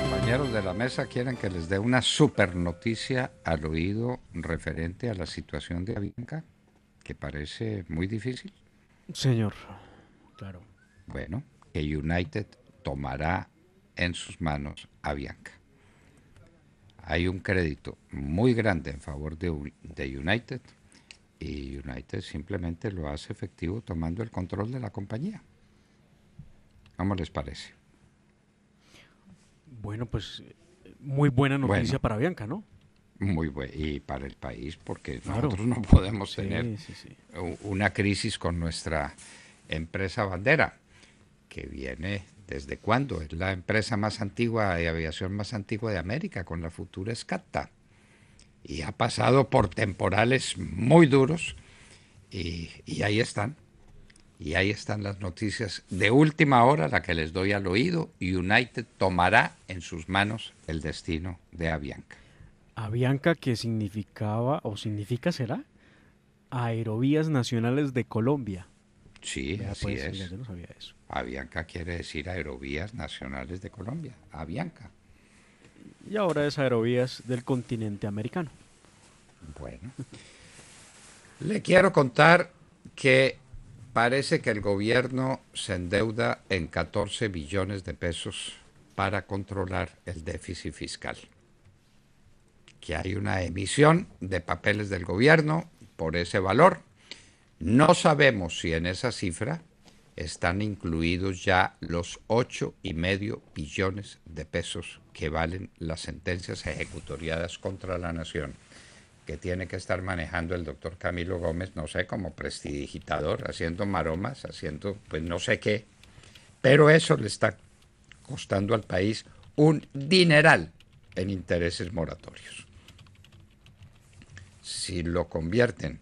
Compañeros de la mesa quieren que les dé una super noticia al oído referente a la situación de Avianca, que parece muy difícil. Señor, claro. Bueno, que United tomará en sus manos a Avianca. Hay un crédito muy grande en favor de United y United simplemente lo hace efectivo tomando el control de la compañía. ¿Cómo les parece? Bueno, pues muy buena noticia para Bianca, ¿no? Muy buena, y para el país, porque nosotros no podemos tener una crisis con nuestra empresa bandera, que viene desde cuándo, es la empresa más antigua de aviación más antigua de América, con la futura Escata y ha pasado por temporales muy duros y, ahí están. Y ahí están las noticias de última hora, la que les doy al oído. United tomará en sus manos el destino de Avianca. Avianca que significaba o significa será Aerovías Nacionales de Colombia. Sí, pues, así es. Avianca quiere decir Aerovías Nacionales de Colombia. Avianca y ahora es Aerovías del continente americano. Bueno. Le quiero contar que parece que el gobierno se endeuda en 14 billones de pesos para controlar el déficit fiscal. Que hay una emisión de papeles del gobierno por ese valor. No sabemos si en esa cifra están incluidos ya los ocho y medio billones de pesos que valen las sentencias ejecutoriadas contra la nación que tiene que estar manejando el doctor Camilo Gómez, no sé, como prestidigitador, haciendo maromas, haciendo pues no sé qué, pero eso le está costando al país un dineral en intereses moratorios. Si lo convierten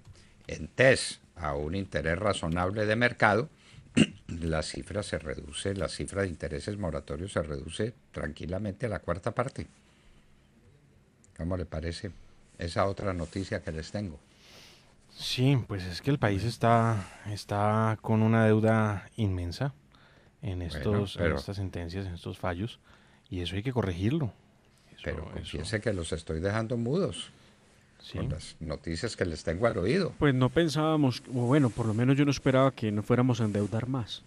en test a un interés razonable de mercado, la cifra se reduce, la cifra de intereses moratorios se reduce tranquilamente a la cuarta parte. ¿Cómo le parece esa otra noticia que les tengo? Sí, pues es que el país está, está con una deuda inmensa en, estos, estas sentencias, en estos fallos, y eso hay que corregirlo. pero piense que los estoy dejando mudos con las noticias que les tengo al oído. Pues no pensábamos, o bueno, por lo menos yo no esperaba que no fuéramos a endeudar más.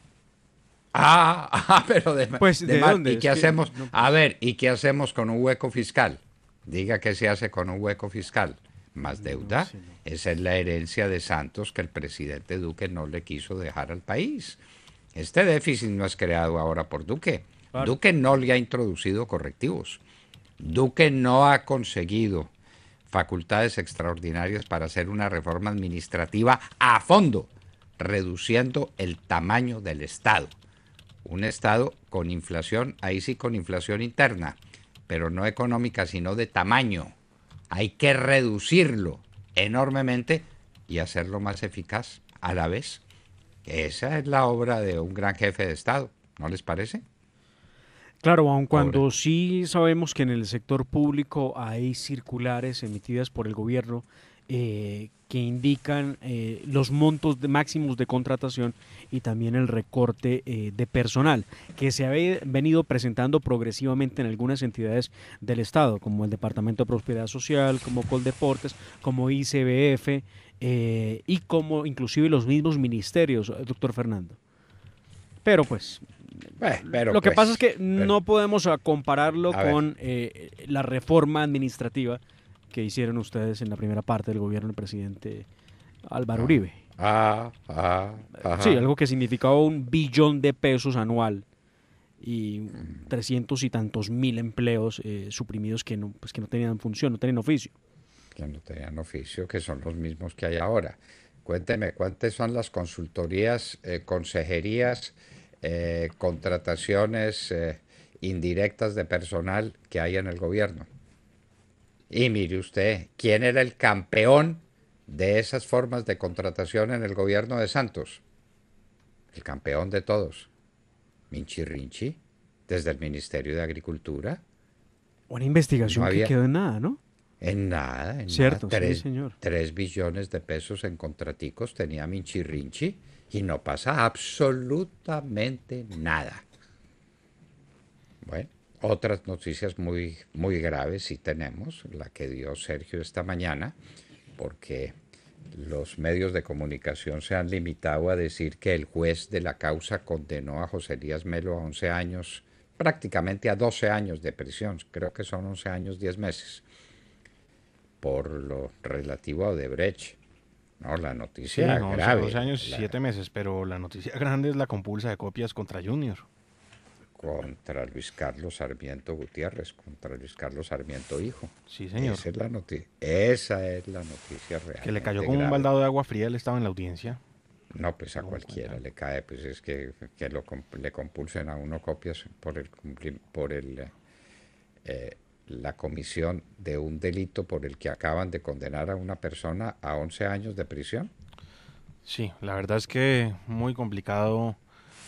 Ah, ah pero de, pues, ¿Y qué hacemos? Pues a ver, ¿y qué hacemos con un hueco fiscal? Diga qué se hace con un hueco fiscal. Más deuda. Esa es la herencia de Santos que el presidente Duque no le quiso dejar al país. Este déficit no es creado ahora por Duque. Duque no le ha introducido correctivos. Duque no ha conseguido facultades extraordinarias para hacer una reforma administrativa a fondo, reduciendo el tamaño del Estado. Un Estado con inflación, ahí sí con inflación interna, pero no económica, sino de tamaño. Hay que reducirlo enormemente y hacerlo más eficaz a la vez. Esa es la obra de un gran jefe de Estado, ¿no les parece? Claro, aun cuando sí sabemos que en el sector público hay circulares emitidas por el gobierno eh, que indican eh, los montos máximos de contratación y también el recorte eh, de personal que se ha venido presentando progresivamente en algunas entidades del Estado, como el Departamento de Prosperidad Social, como Coldeportes, como ICBF y como inclusive los mismos ministerios, doctor Fernando. Pero pues eh, lo que pues, pasa es que no podemos ah, compararlo con eh, eh, la reforma administrativa que hicieron ustedes en la primera parte del gobierno del presidente Álvaro ah. Uribe. Ah, ah Sí, algo que significaba un billón de pesos anual y trescientos y tantos mil empleos suprimidos que no, pues que no tenían función, no tenían oficio. Que no tenían oficio, que son los mismos que hay ahora. Cuénteme, ¿cuántas son las consultorías, consejerías? Eh, contrataciones eh, indirectas de personal que hay en el gobierno. Y mire usted, ¿quién era el campeón de esas formas de contratación en el gobierno de Santos? El campeón de todos. Minchi Rinchi, desde el Ministerio de Agricultura. Una investigación que quedó en nada, ¿no? En nada, en nada. Tres, billones de pesos en contraticos tenía Minchirrinchi y no pasa absolutamente nada. Bueno, otras noticias muy, muy graves sí tenemos, la que dio Sergio esta mañana, porque los medios de comunicación se han limitado a decir que el juez de la causa condenó a José Díaz Melo a 11 años, prácticamente a 12 años de prisión, creo que son 11 años, 10 meses por lo relativo a Odebrecht. No, la noticia grave. Dos años y siete meses, pero la noticia grande es la compulsa de copias contra Junior. Contra Luis Carlos Sarmiento Gutiérrez, contra Luis Carlos Sarmiento Hijo. Sí, señor. Esa es la noticia, esa es la noticia real. Que le cayó como un baldado de agua fría, él estaba en la audiencia. No, pues a cualquiera le cae, pues es que, que le compulsen a uno copias por el, por el eh, la comisión de un delito por el que acaban de condenar a una persona a 11 años de prisión? Sí, la verdad es que muy complicado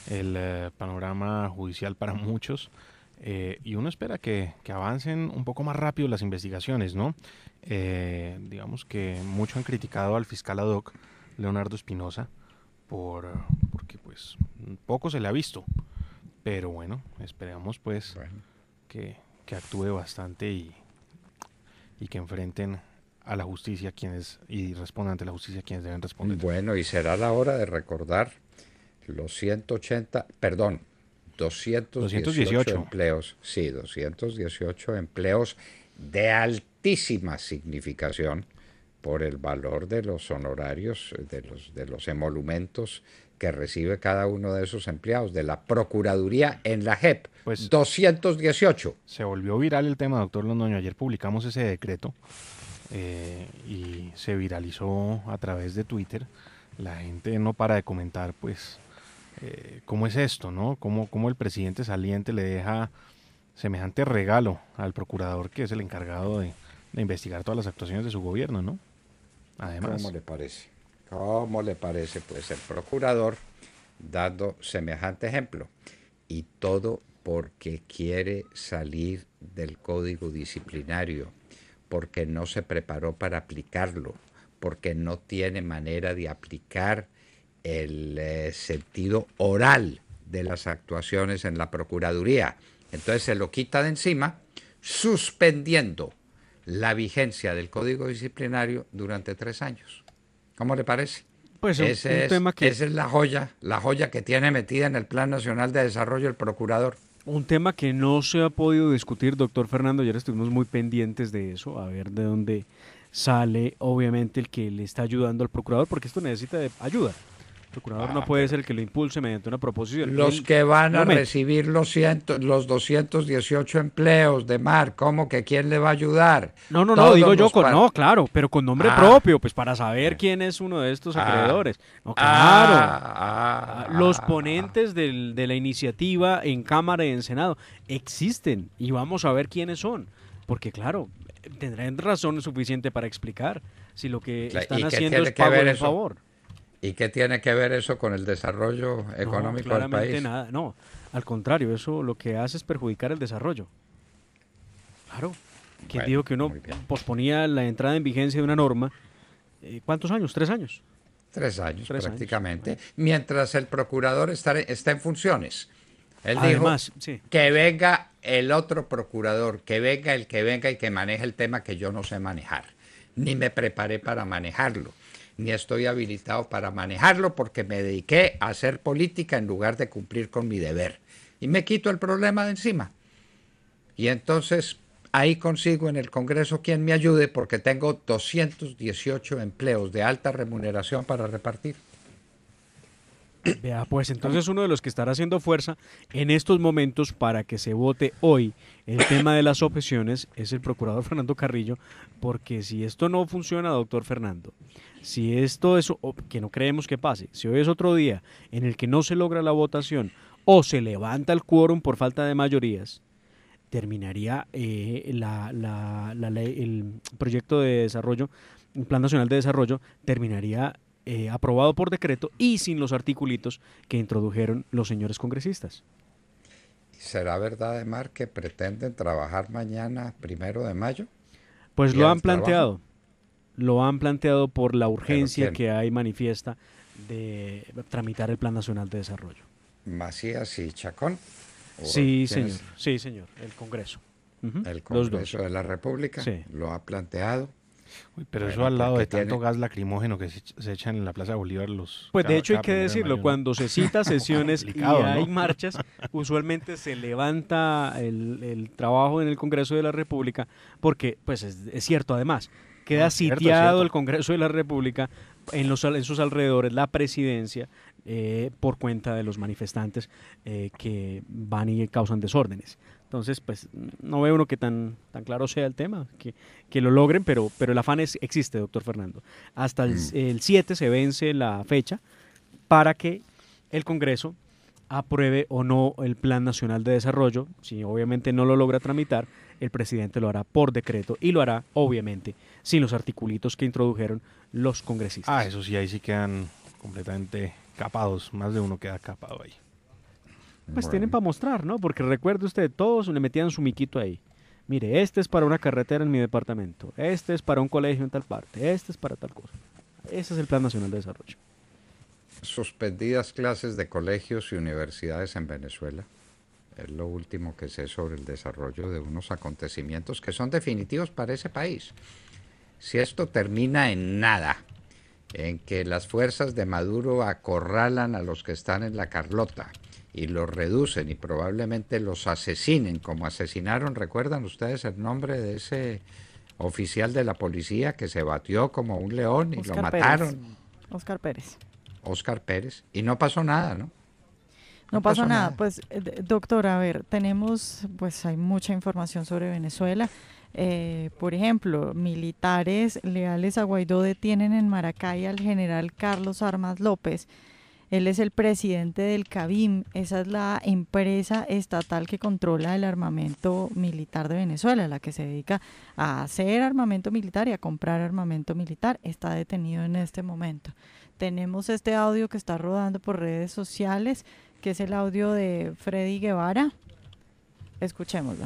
el eh, panorama judicial para muchos. Eh, y uno espera que, avancen un poco más rápido las investigaciones, ¿no? Eh, digamos que mucho han criticado al fiscal ad hoc, Leonardo Espinosa, por, porque pues poco se le ha visto. Pero bueno, esperamos pues que que actúe bastante y, y que enfrenten a la justicia quienes y respondan ante la justicia quienes deben responder. Bueno, y será la hora de recordar los 180, perdón, 218, empleos, sí, 218 empleos de altísima significación por el valor de los honorarios, de los, de los emolumentos que recibe cada uno de esos empleados de la Procuraduría en la JEP. Pues 218. Se volvió viral el tema, doctor Londoño. Ayer publicamos ese decreto eh, y se viralizó a través de Twitter. La gente no para de comentar, pues, eh, cómo es esto, ¿no? Cómo, el presidente saliente le deja semejante regalo al procurador que es el encargado de, investigar todas las actuaciones de su gobierno, ¿no? Además. ¿Cómo le parece? ¿Cómo le parece pues el procurador dando semejante ejemplo? Y todo porque quiere salir del código disciplinario, porque no se preparó para aplicarlo, porque no tiene manera de aplicar el eh, sentido oral de las actuaciones en la Procuraduría. Entonces se lo quita de encima, suspendiendo la vigencia del código disciplinario durante tres años. ¿Cómo le parece? Pues Ese tema que... Esa es la joya, la joya que tiene metida en el Plan Nacional de Desarrollo el procurador. Un tema que no se ha podido discutir, doctor Fernando, ayer estuvimos muy pendientes de eso, a ver de dónde sale obviamente el que le está ayudando al procurador, porque esto necesita de ayuda, procurador no ah, puede ser el que lo impulse mediante una proposición. Los que van a recibir los, ciento, los 218 empleos de Mar, ¿cómo que quién le va a ayudar? No, no, no, digo yo, con, no, claro, pero con nombre ah. propio, pues para saber quién es uno de estos ah. acreedores. claro. los ponentes de la iniciativa en Cámara y en Senado existen y vamos a ver quiénes son, porque claro, tendrán razón suficiente para explicar si lo que están haciendo es pago en favor. ¿Y qué tiene que ver eso con el desarrollo económico no, del país? Nada, no, al contrario, eso lo que hace es perjudicar el desarrollo. Claro. quien dijo que uno posponía la entrada en vigencia de una norma? Eh, ¿Cuántos años? ¿Tres años? Tres años prácticamente. Mientras el procurador está, en funciones. Él dijo que venga el otro procurador, que venga el que venga y que maneje el tema que yo no sé manejar. Ni me preparé para manejarlo ni estoy habilitado para manejarlo porque me dediqué a hacer política en lugar de cumplir con mi deber. Y me quito el problema de encima. Y entonces ahí consigo en el Congreso quien me ayude porque tengo 218 empleos de alta remuneración para repartir. Vea, pues entonces uno de los que estará haciendo fuerza en estos momentos para que se vote hoy el tema de las objeciones es el procurador Fernando Carrillo, porque si esto no funciona, doctor Fernando, si esto es, que no creemos que pase, si hoy es otro día en el que no se logra la votación o se levanta el quórum por falta de mayorías, terminaría eh, la, el proyecto de desarrollo, el Plan Nacional de Desarrollo, terminaría eh, aprobado por decreto y sin los articulitos que introdujeron los señores congresistas. ¿Será verdad, mar que pretenden trabajar mañana, primero de mayo? Pues lo han planteado. Lo han planteado por la urgencia que hay manifiesta de tramitar el Plan Nacional de Desarrollo. Macías y Chacón. Sí, señor. Sí, señor. El Congreso. El Congreso de la República lo ha planteado pero eso al lado de tanto gas lacrimógeno que se, echan en la Plaza Bolívar los... Pues de hecho hay que decirlo, cuando se cita sesiones y hay marchas, usualmente se levanta el, trabajo en el Congreso de la República, porque pues es, cierto además, queda sitiado el Congreso de la República en, sus alrededores, la presidencia, eh, por cuenta de los manifestantes eh, que van y causan desórdenes. Entonces, pues no veo uno que tan, tan claro sea el tema, que, que lo logren, pero, pero el afán es, existe, doctor Fernando. Hasta el, mm. el 7 se vence la fecha para que el Congreso apruebe o no el Plan Nacional de Desarrollo. Si obviamente no lo logra tramitar, el presidente lo hará por decreto y lo hará, obviamente, sin los articulitos que introdujeron los congresistas. Ah, eso sí, ahí sí quedan completamente capados, más de uno queda capado ahí pues tienen para mostrar, ¿no? Porque recuerde usted, todos le metían su miquito ahí. Mire, este es para una carretera en mi departamento, este es para un colegio en tal parte, este es para tal cosa. Ese es el Plan Nacional de Desarrollo. Suspendidas clases de colegios y universidades en Venezuela. Es lo último que sé sobre el desarrollo de unos acontecimientos que son definitivos para ese país. Si esto termina en nada, en que las fuerzas de Maduro acorralan a los que están en la Carlota, y los reducen y probablemente los asesinen, como asesinaron, recuerdan ustedes el nombre de ese oficial de la policía que se batió como un león y lo mataron. Oscar Pérez. Oscar Pérez. Y no pasó nada, ¿no? No, pasó, nada. Pues, eh, doctor, a ver, tenemos, pues hay mucha información sobre Venezuela. Eh, por ejemplo, militares leales a Guaidó detienen en Maracay al general Carlos Armas López él es el presidente del CABIM, esa es la empresa estatal que controla el armamento militar de Venezuela, la que se dedica a hacer armamento militar y a comprar armamento militar. Está detenido en este momento. Tenemos este audio que está rodando por redes sociales, que es el audio de Freddy Guevara. Escuchémoslo.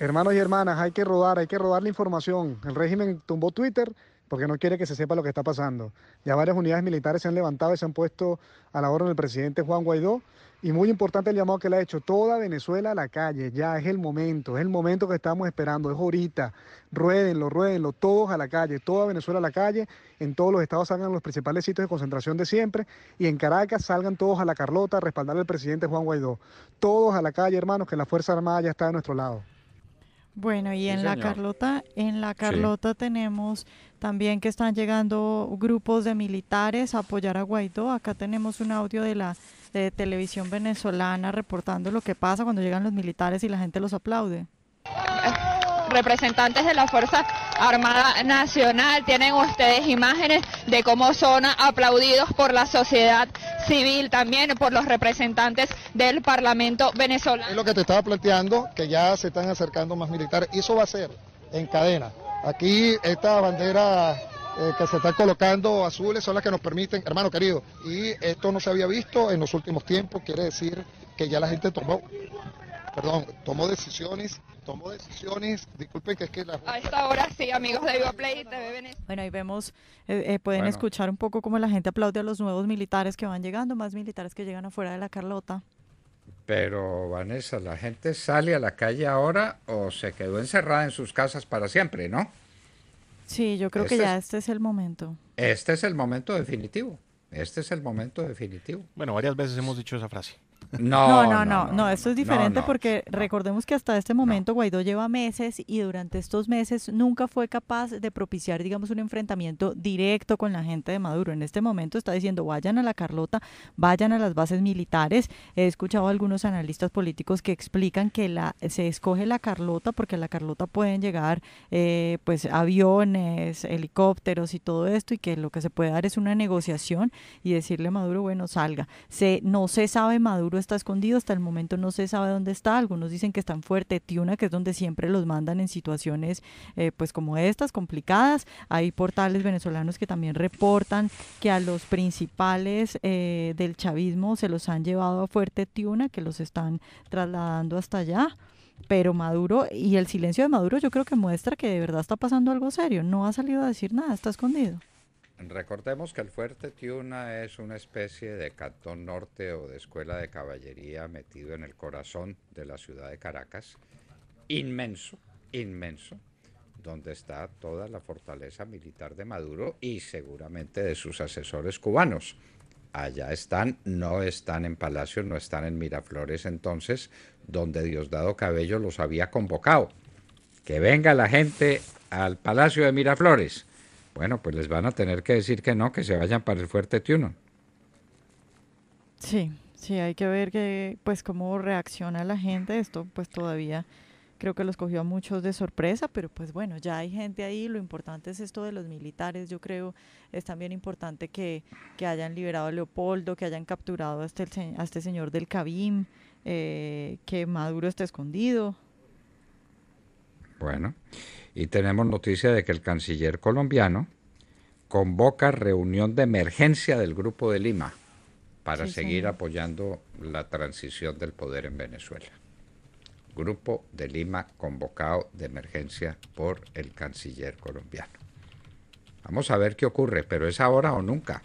Hermanos y hermanas, hay que rodar, hay que rodar la información. El régimen tumbó Twitter, porque no quiere que se sepa lo que está pasando. Ya varias unidades militares se han levantado y se han puesto a la orden del presidente Juan Guaidó. Y muy importante el llamado que le ha hecho toda Venezuela a la calle. Ya es el momento, es el momento que estamos esperando, es ahorita. Ruédenlo, ruédenlo, todos a la calle, toda Venezuela a la calle. En todos los estados salgan los principales sitios de concentración de siempre. Y en Caracas salgan todos a la Carlota a respaldar al presidente Juan Guaidó. Todos a la calle, hermanos, que la Fuerza Armada ya está de nuestro lado. Bueno, y en la Carlota, en la Carlota tenemos también que están llegando grupos de militares a apoyar a Guaidó. Acá tenemos un audio de la televisión venezolana reportando lo que pasa cuando llegan los militares y la gente los aplaude. Representantes de la Fuerza Armada Nacional, tienen ustedes imágenes de cómo son aplaudidos por la sociedad civil, también por los representantes del Parlamento venezolano. Es lo que te estaba planteando, que ya se están acercando más militares, eso va a ser en cadena. Aquí esta bandera eh, que se está colocando azules son las que nos permiten, hermano querido, y esto no se había visto en los últimos tiempos, quiere decir que ya la gente tomó, perdón, tomó decisiones tomó decisiones. Disculpen que es que la... A esta hora sí, amigos de Viva Play Bueno, ahí vemos, eh, eh, pueden escuchar un poco cómo la gente aplaude a los nuevos militares que van llegando, más militares que llegan afuera de la Carlota. Pero Vanessa, la gente sale a la calle ahora o se quedó encerrada en sus casas para siempre, ¿no? Sí, yo creo que este ya este es el momento. Este es el momento definitivo. Este es el momento definitivo. Bueno, varias veces hemos dicho esa frase. No, no, no, no, Esto es diferente porque recordemos que hasta este momento Guaidó lleva meses y durante estos meses nunca fue capaz de propiciar, digamos, un enfrentamiento directo con la gente de Maduro. En este momento está diciendo, vayan a la Carlota, vayan a las bases militares. He escuchado a algunos analistas políticos que explican que la, se escoge la Carlota porque a la Carlota pueden llegar eh, pues aviones, helicópteros y todo esto y que lo que se puede dar es una negociación y decirle a Maduro, bueno, salga. Se, no se sabe Maduro está escondido, hasta el momento no se sabe dónde está. Algunos dicen que está en Fuerte Tiuna, que es donde siempre los mandan en situaciones eh, pues como estas, complicadas. Hay portales venezolanos que también reportan que a los principales eh, del chavismo se los han llevado a Fuerte Tiuna, que los están trasladando hasta allá pero Maduro y el silencio de Maduro yo creo que muestra que de verdad está pasando algo serio. No ha salido a decir nada, está escondido. Recordemos que el Fuerte Tiuna es una especie de cantón norte o de escuela de caballería metido en el corazón de la ciudad de Caracas, inmenso, inmenso, donde está toda la fortaleza militar de Maduro y seguramente de sus asesores cubanos. Allá están, no están en Palacio, no están en Miraflores entonces, donde Diosdado Cabello los había convocado. Que venga la gente al Palacio de Miraflores bueno, pues les van a tener que decir que no, que se vayan para el fuerte tuno. Sí, sí, hay que ver que, pues cómo reacciona la gente. Esto pues todavía creo que los cogió a muchos de sorpresa, pero pues bueno, ya hay gente ahí, lo importante es esto de los militares, yo creo, es también importante que, hayan liberado a Leopoldo, que hayan capturado a este, este señor del Cabim, eh, que Maduro está escondido. Bueno, y tenemos noticia de que el canciller colombiano convoca reunión de emergencia del Grupo de Lima para seguir apoyando la transición del poder en Venezuela. Grupo de Lima convocado de emergencia por el canciller colombiano. Vamos a ver qué ocurre, pero es ahora o nunca.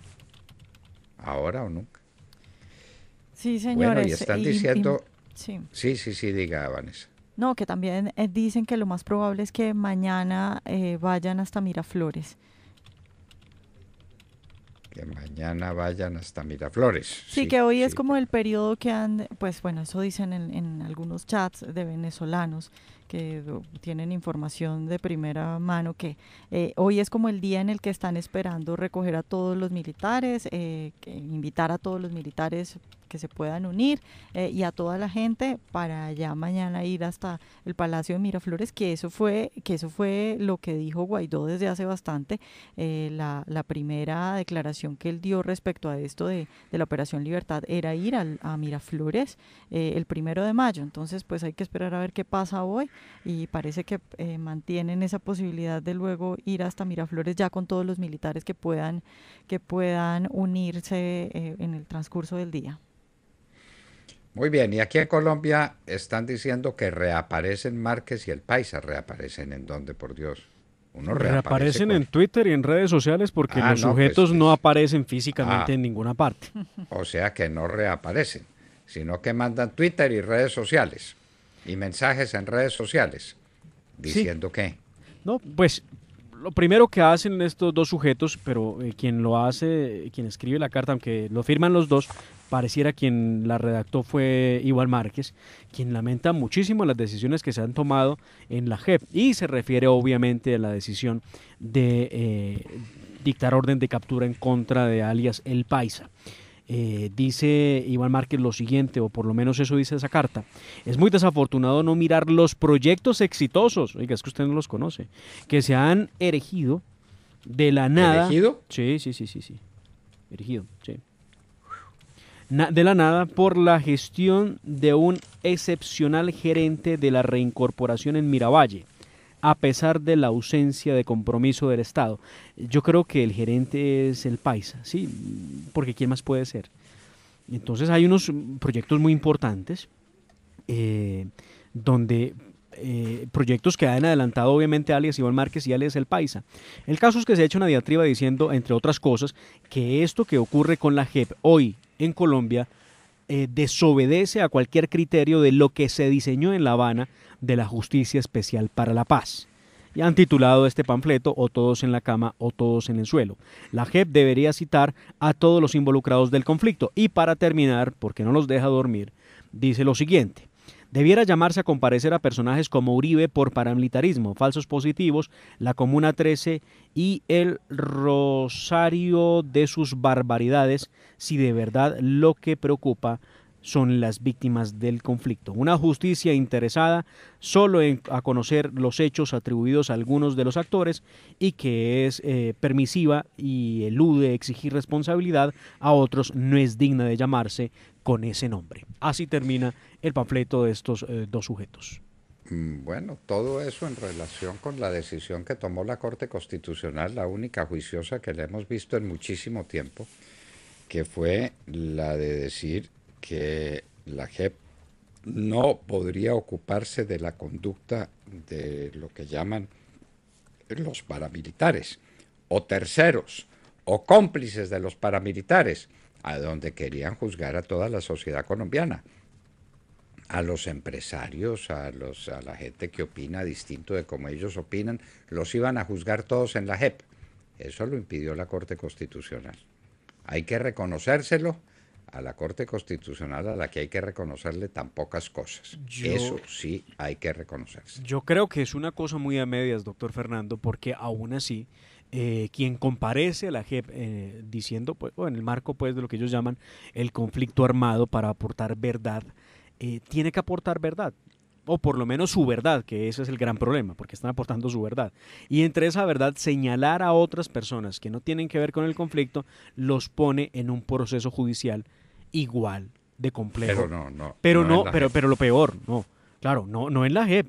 Ahora o nunca. Sí, señores. Bueno, y están diciendo... sí, sí, sí, diga, Vanessa. No, que también eh, dicen que lo más probable es que mañana eh, vayan hasta Miraflores. Que mañana vayan hasta Miraflores. Sí, que hoy es como el periodo que han, pues bueno, eso dicen en algunos chats de venezolanos, que tienen información de primera mano, que eh, hoy es como el día en el que están esperando recoger a todos los militares, eh, invitar a todos los militares que se puedan unir eh, y a toda la gente para ya mañana ir hasta el Palacio de Miraflores, que eso fue, que eso fue lo que dijo Guaidó desde hace bastante, la, la, primera declaración que él dio respecto a esto de, de la Operación Libertad era ir a Miraflores el primero de mayo, entonces pues hay que esperar a ver qué pasa hoy y parece que eh, mantienen esa posibilidad de luego ir hasta Miraflores ya con todos los militares que puedan, que puedan unirse eh, en el transcurso del día. Muy bien, y aquí en Colombia están diciendo que reaparecen Márquez y el Paisa, reaparecen en dónde, por Dios. Uno reaparecen en Twitter y en redes sociales porque ah, los pues sujetos no aparecen físicamente ah. en ninguna parte. O sea que no reaparecen, sino que mandan Twitter y redes sociales. Y mensajes en redes sociales diciendo que... No, pues lo primero que hacen estos dos sujetos, pero eh, quien lo hace, quien escribe la carta, aunque lo firman los dos, pareciera quien la redactó fue Iván Márquez, quien lamenta muchísimo las decisiones que se han tomado en la JEP y se refiere obviamente a la decisión de eh, dictar orden de captura en contra de alias El Paisa. Eh, dice Iván Márquez lo siguiente, o por lo menos eso dice esa carta. Es muy desafortunado no mirar los proyectos exitosos, oiga, es que usted no los conoce, que se han erigido de la nada. ¿Erigido? Sí, sí, sí, sí, sí. Erigido, sí. de la nada por la gestión de un excepcional gerente de la reincorporación en Miravalle a pesar de la ausencia de compromiso del Estado. Yo creo que el gerente es el paisa, ¿sí? Porque ¿quién más puede ser? Entonces hay unos proyectos muy importantes eh, donde eh, proyectos que han adelantado obviamente alias Iván Márquez y alias El Paisa. El caso es que se ha hecho una diatriba diciendo, entre otras cosas, que esto que ocurre con la JEP hoy en Colombia eh, desobedece a cualquier criterio de lo que se diseñó en La Habana de la Justicia Especial para la Paz. Y han titulado este panfleto o todos en la cama o todos en el suelo. La JEP debería citar a todos los involucrados del conflicto. Y para terminar, porque no los deja dormir, dice lo siguiente. Debiera llamarse a comparecer a personajes como Uribe por paramilitarismo, falsos positivos, la Comuna 13 y el rosario de sus barbaridades, si de verdad lo que preocupa son las víctimas del conflicto. Una justicia interesada solo en a conocer los hechos atribuidos a algunos de los actores y que es eh, permisiva y elude exigir responsabilidad a otros no es digna de llamarse con ese nombre. Así termina el panfleto de estos eh, dos sujetos. Mm, bueno, todo eso en relación con la decisión que tomó la Corte Constitucional, la única juiciosa que le hemos visto en muchísimo tiempo, que fue la de decir que la JEP no podría ocuparse de la conducta de lo que llaman los paramilitares, o terceros, o cómplices de los paramilitares, a donde querían juzgar a toda la sociedad colombiana, a los empresarios, a, los, a la gente que opina distinto de como ellos opinan, los iban a juzgar todos en la JEP. Eso lo impidió la Corte Constitucional. Hay que reconocérselo a la Corte Constitucional a la que hay que reconocerle tan pocas cosas. Eso sí hay que reconocerse. Yo creo que es una cosa muy a medias, doctor Fernando, porque aún así eh, quien comparece a la JEP eh, diciendo, pues, o en el marco pues de lo que ellos llaman el conflicto armado para aportar verdad, eh, tiene que aportar verdad o por lo menos su verdad, que ese es el gran problema, porque están aportando su verdad. Y entre esa verdad, señalar a otras personas que no tienen que ver con el conflicto los pone en un proceso judicial igual de complejo. Pero no, no. Pero no, pero, e pero lo peor, no. Claro, no, no en la JEP,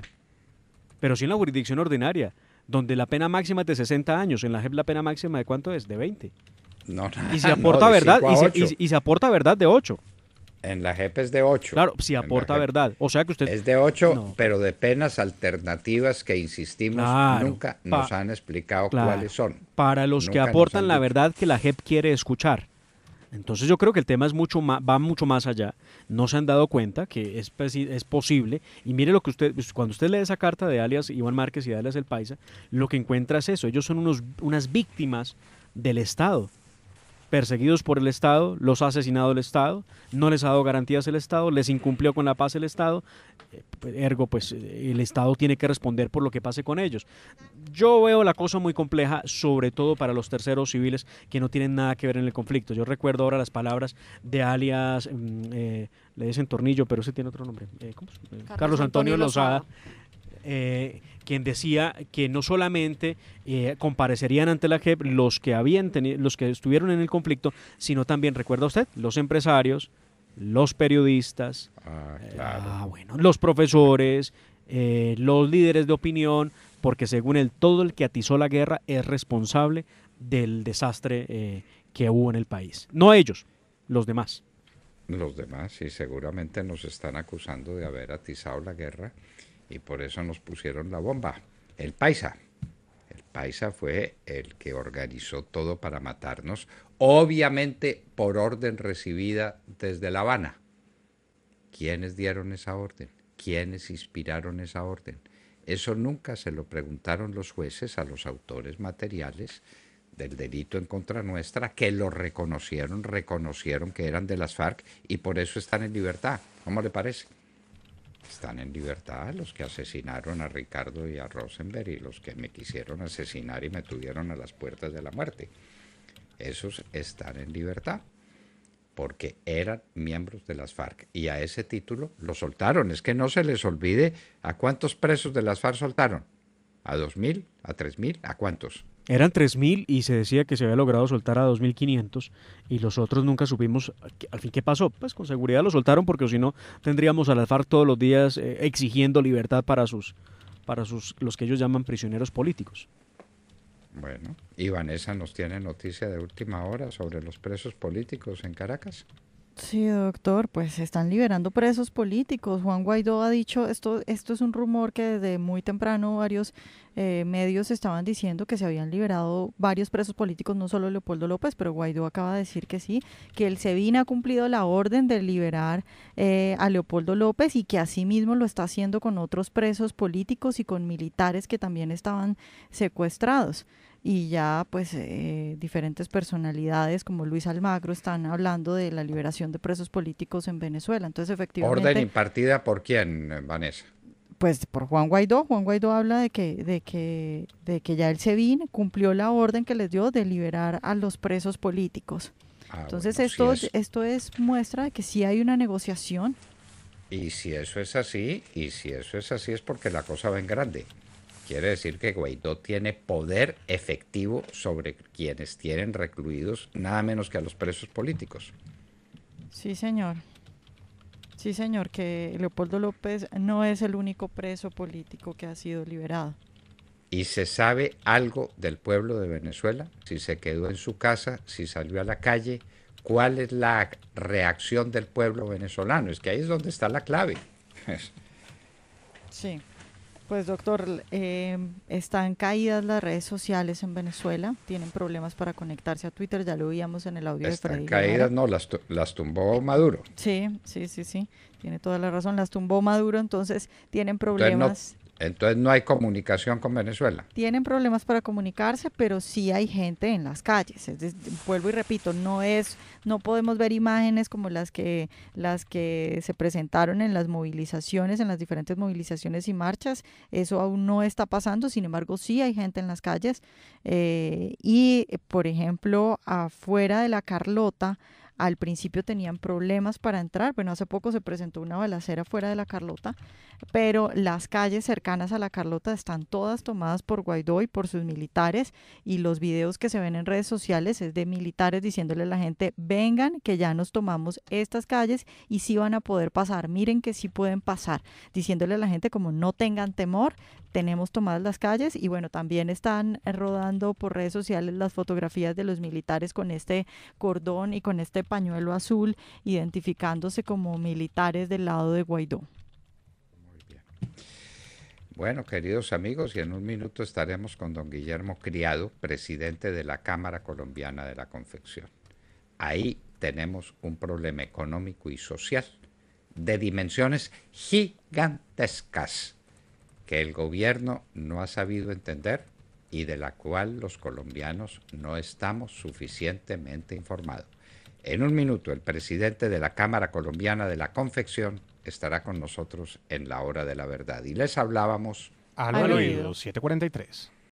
pero sí en la jurisdicción ordinaria, donde la pena máxima es de 60 años, en la JEP la pena máxima de cuánto es, de 20. No, y se aporta verdad, y se, aporta verdad de 8. En la JEP es de 8. Claro, si aporta e verdad. O sea que usted. Es de 8, pero de penas alternativas que insistimos nunca nos han explicado cuáles son. Para los que aportan la verdad que la JEP quiere escuchar. Entonces yo creo que el tema es mucho va mucho más allá. No se han dado cuenta que es, posible. Y mire lo que usted, pues, cuando usted lee esa carta de alias Iván Márquez y de alias El Paisa, lo que encuentra es eso. Ellos son unos, unas víctimas del Estado perseguidos por el Estado, los ha asesinado el Estado, no les ha dado garantías el Estado, les incumplió con la paz el Estado, eh, ergo pues eh, el Estado tiene que responder por lo que pase con ellos. Yo veo la cosa muy compleja, sobre todo para los terceros civiles que no tienen nada que ver en el conflicto. Yo recuerdo ahora las palabras de alias, mm, eh, le dicen tornillo, pero ese tiene otro nombre, Carlos, Antonio, Lozada eh, quien decía que no solamente eh, comparecerían ante la JEP los que habían los que estuvieron en el conflicto, sino también, recuerda usted, los empresarios, los periodistas, ah, ah, los profesores, eh, los líderes de opinión, porque según él, todo el que atizó la guerra es responsable del desastre que hubo en el país. No ellos, los demás. Los demás, sí, seguramente nos están acusando de haber atizado la guerra y por eso nos pusieron la bomba. El paisa. El paisa fue el que organizó todo para matarnos, obviamente por orden recibida desde La Habana. ¿Quiénes dieron esa orden? ¿Quiénes inspiraron esa orden? Eso nunca se lo preguntaron los jueces a los autores materiales del delito en contra nuestra, que lo reconocieron, reconocieron que eran de las FARC y por eso están en libertad. ¿Cómo le parece? Están en libertad los que asesinaron a Ricardo y a Rosenberg y los que me quisieron asesinar y me tuvieron a las puertas de la muerte. Esos están en libertad porque eran miembros de las FARC y a ese título lo soltaron. Es que no se les olvide a cuántos presos de las FARC soltaron. ¿A 2.000? ¿A 3.000? ¿A cuántos? Eran 3.000 y se decía que se había logrado soltar a 2.500 y los otros nunca supimos al fin qué pasó. Pues con seguridad lo soltaron porque si no tendríamos al alfar todos los días eh, exigiendo libertad para sus para sus los que ellos llaman prisioneros políticos. Bueno, y Vanessa nos tiene noticia de última hora sobre los presos políticos en Caracas. Sí, doctor, pues se están liberando presos políticos. Juan Guaidó ha dicho, esto, esto es un rumor que desde muy temprano varios eh, medios estaban diciendo que se habían liberado varios presos políticos, no solo Leopoldo López, pero Guaidó acaba de decir que sí, que el SEBIN ha cumplido la orden de liberar eh, a Leopoldo López y que asimismo lo está haciendo con otros presos políticos y con militares que también estaban secuestrados y ya pues eh, diferentes personalidades como Luis Almagro están hablando de la liberación de presos políticos en Venezuela. Entonces efectivamente... Orden impartida por quién, eh, Vanessa pues por Juan Guaidó. Juan Guaidó habla de que, de que, de que ya el SEBIN cumplió la orden que les dio de liberar a los presos políticos. Ah, Entonces esto, esto es muestra de que sí hay una negociación. Y si eso es así, y si eso es así es porque la cosa va en grande. Quiere decir que Guaidó tiene poder efectivo sobre quienes tienen recluidos nada menos que a los presos políticos. Sí, señor. Sí, señor, que Leopoldo López no es el único preso político que ha sido liberado. ¿Y se sabe algo del pueblo de Venezuela? Si se quedó en su casa, si salió a la calle, ¿cuál es la reacción del pueblo venezolano? Es que ahí es donde está la clave. sí. Pues doctor, eh, están caídas las redes sociales en Venezuela, tienen problemas para conectarse a Twitter, ya lo veíamos en el audio de Freddy. Caídas, no, las, las tumbó Maduro. Sí, sí, sí, sí, tiene toda la razón, las tumbó Maduro, entonces tienen problemas. Entonces no hay comunicación con Venezuela. Tienen problemas para comunicarse, pero sí hay gente en las calles. vuelvo y repito, no es, no podemos ver imágenes como las que las que se presentaron en las movilizaciones, en las diferentes movilizaciones y marchas. Eso aún no está pasando. Sin embargo, sí hay gente en las calles eh, y, por ejemplo, afuera de la Carlota al principio tenían problemas para entrar. Bueno, hace poco se presentó una balacera fuera de la Carlota, pero las calles cercanas a la Carlota están todas tomadas por Guaidó y por sus militares. Y los videos que se ven en redes sociales es de militares diciéndole a la gente, vengan, que ya nos tomamos estas calles y sí van a poder pasar. Miren que sí pueden pasar. Diciéndole a la gente como no tengan temor, tenemos tomadas las calles y bueno, también están rodando por redes sociales las fotografías de los militares con este cordón y con este pañuelo azul, identificándose como militares del lado de Guaidó. Bueno, queridos amigos, y en un minuto estaremos con don Guillermo Criado, presidente de la Cámara Colombiana de la Confección. Ahí tenemos un problema económico y social de dimensiones gigantescas que el gobierno no ha sabido entender y de la cual los colombianos no estamos suficientemente informados. En un minuto, el presidente de la Cámara Colombiana de la Confección estará con nosotros en la hora de la verdad. Y les hablábamos. Al oído, 743.